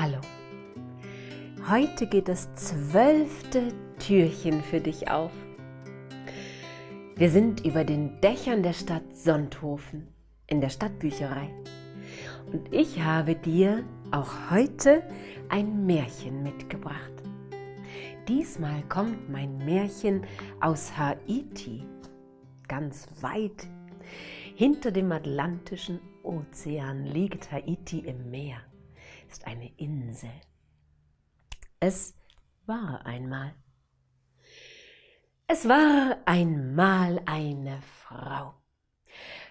Hallo. Heute geht das zwölfte Türchen für dich auf. Wir sind über den Dächern der Stadt Sonthofen in der Stadtbücherei. Und ich habe dir auch heute ein Märchen mitgebracht. Diesmal kommt mein Märchen aus Haiti, ganz weit. Hinter dem Atlantischen Ozean liegt Haiti im Meer ist eine Insel. Es war einmal. Es war einmal eine Frau.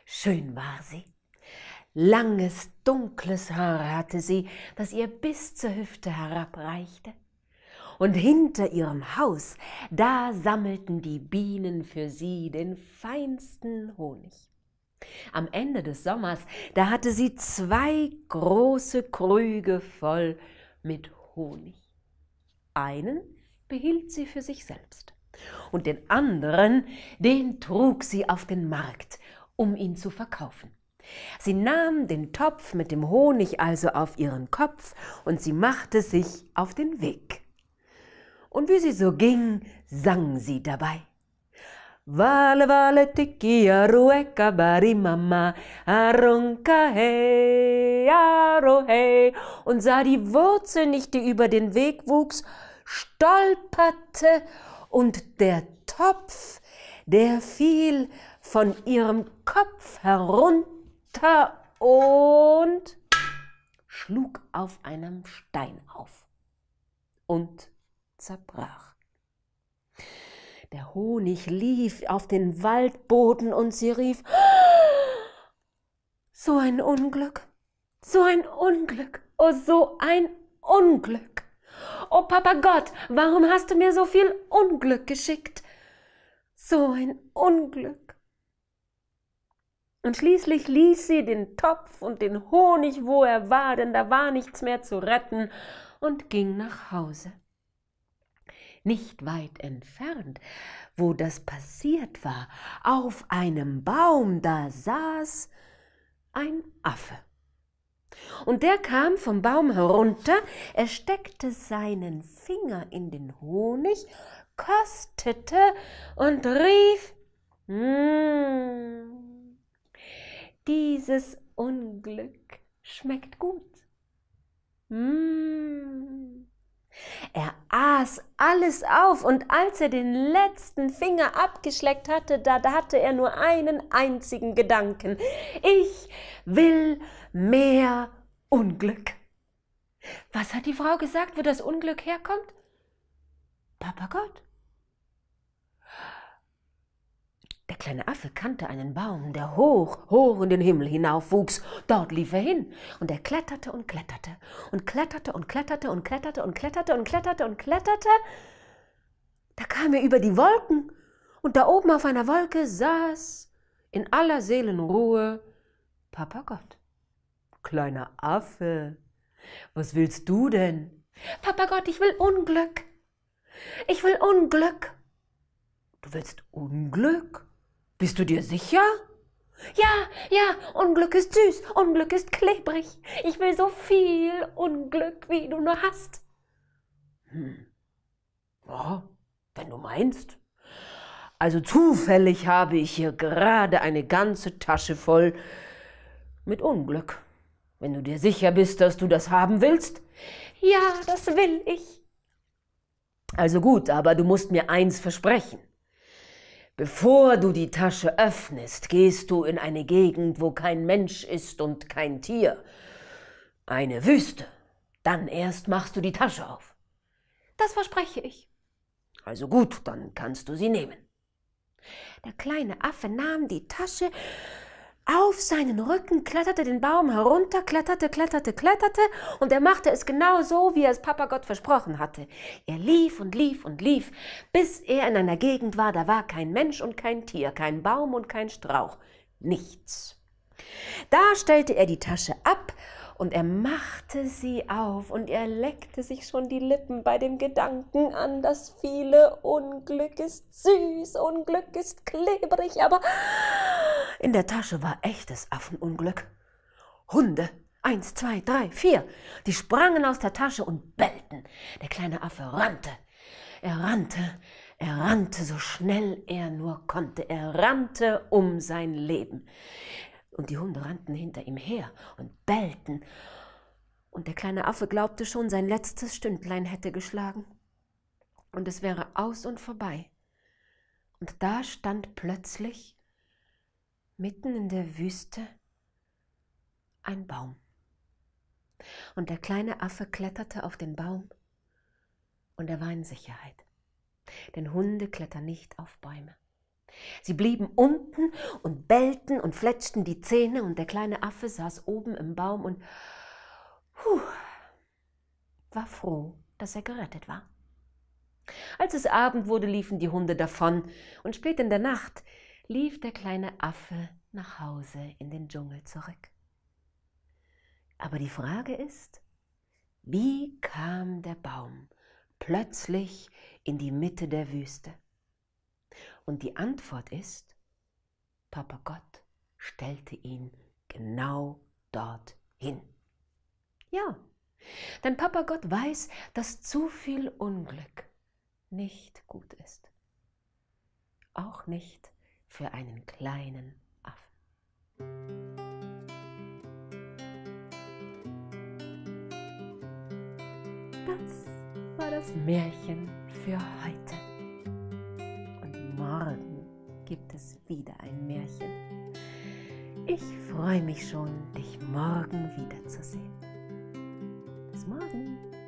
Schön war sie. Langes, dunkles Haar hatte sie, das ihr bis zur Hüfte herabreichte. Und hinter ihrem Haus, da sammelten die Bienen für sie den feinsten Honig. Am Ende des Sommers, da hatte sie zwei große Krüge voll mit Honig. Einen behielt sie für sich selbst und den anderen, den trug sie auf den Markt, um ihn zu verkaufen. Sie nahm den Topf mit dem Honig also auf ihren Kopf und sie machte sich auf den Weg. Und wie sie so ging, sang sie dabei. Vale, vale, tiki, arueka, bari, mama, arunka, hey, aro, hey, und sah die Wurzel nicht, die über den Weg wuchs, stolperte, und der Topf, der fiel von ihrem Kopf herunter und schlug auf einem Stein auf und zerbrach. Der Honig lief auf den Waldboden und sie rief, so ein Unglück, so ein Unglück, oh so ein Unglück. Oh Papa Gott, warum hast du mir so viel Unglück geschickt? So ein Unglück. Und schließlich ließ sie den Topf und den Honig, wo er war, denn da war nichts mehr zu retten, und ging nach Hause nicht weit entfernt, wo das passiert war, auf einem Baum, da saß ein Affe. Und der kam vom Baum herunter, er steckte seinen Finger in den Honig, kostete und rief, mmm, dieses Unglück schmeckt gut. Mmm. Er aß alles auf und als er den letzten Finger abgeschleckt hatte, da, da hatte er nur einen einzigen Gedanken. Ich will mehr Unglück. Was hat die Frau gesagt, wo das Unglück herkommt? Papa Gott. kleine Affe kannte einen Baum, der hoch, hoch in den Himmel hinaufwuchs. Dort lief er hin, und er kletterte und kletterte und kletterte und kletterte und kletterte und kletterte und kletterte und kletterte. Da kam er über die Wolken, und da oben auf einer Wolke saß in aller Seelenruhe Papa Gott. Kleiner Affe, was willst du denn? Papa Gott, ich will Unglück. Ich will Unglück. Du willst Unglück? Bist du dir sicher? Ja, ja, Unglück ist süß, Unglück ist klebrig. Ich will so viel Unglück, wie du nur hast. Hm. Ja, wenn du meinst. Also zufällig habe ich hier gerade eine ganze Tasche voll mit Unglück. Wenn du dir sicher bist, dass du das haben willst. Ja, das will ich. Also gut, aber du musst mir eins versprechen. Bevor du die Tasche öffnest, gehst du in eine Gegend, wo kein Mensch ist und kein Tier. Eine Wüste. Dann erst machst du die Tasche auf. Das verspreche ich. Also gut, dann kannst du sie nehmen. Der kleine Affe nahm die Tasche auf seinen Rücken kletterte den Baum herunter, kletterte, kletterte, kletterte, und er machte es genau so, wie er es Papa Gott versprochen hatte. Er lief und lief und lief, bis er in einer Gegend war, da war kein Mensch und kein Tier, kein Baum und kein Strauch, nichts. Da stellte er die Tasche ab und er machte sie auf und er leckte sich schon die Lippen bei dem Gedanken an, dass viele Unglück ist süß, Unglück ist klebrig, aber in der Tasche war echtes Affenunglück. Hunde, Eins, zwei, drei, vier. Die sprangen aus der Tasche und bellten. Der kleine Affe rannte. Er rannte, er rannte so schnell er nur konnte. Er rannte um sein Leben und die Hunde rannten hinter ihm her und bellten, und der kleine Affe glaubte schon, sein letztes Stündlein hätte geschlagen, und es wäre aus und vorbei. Und da stand plötzlich mitten in der Wüste ein Baum. Und der kleine Affe kletterte auf den Baum, und er war in Sicherheit, denn Hunde klettern nicht auf Bäume. Sie blieben unten und bellten und fletschten die Zähne und der kleine Affe saß oben im Baum und puh, war froh, dass er gerettet war. Als es Abend wurde, liefen die Hunde davon und spät in der Nacht lief der kleine Affe nach Hause in den Dschungel zurück. Aber die Frage ist, wie kam der Baum plötzlich in die Mitte der Wüste? Und die Antwort ist, Papa Gott stellte ihn genau dort hin. Ja, denn Papa Gott weiß, dass zu viel Unglück nicht gut ist. Auch nicht für einen kleinen Affen. Das war das Märchen für heute. Morgen gibt es wieder ein Märchen. Ich freue mich schon, dich morgen wiederzusehen. Bis morgen.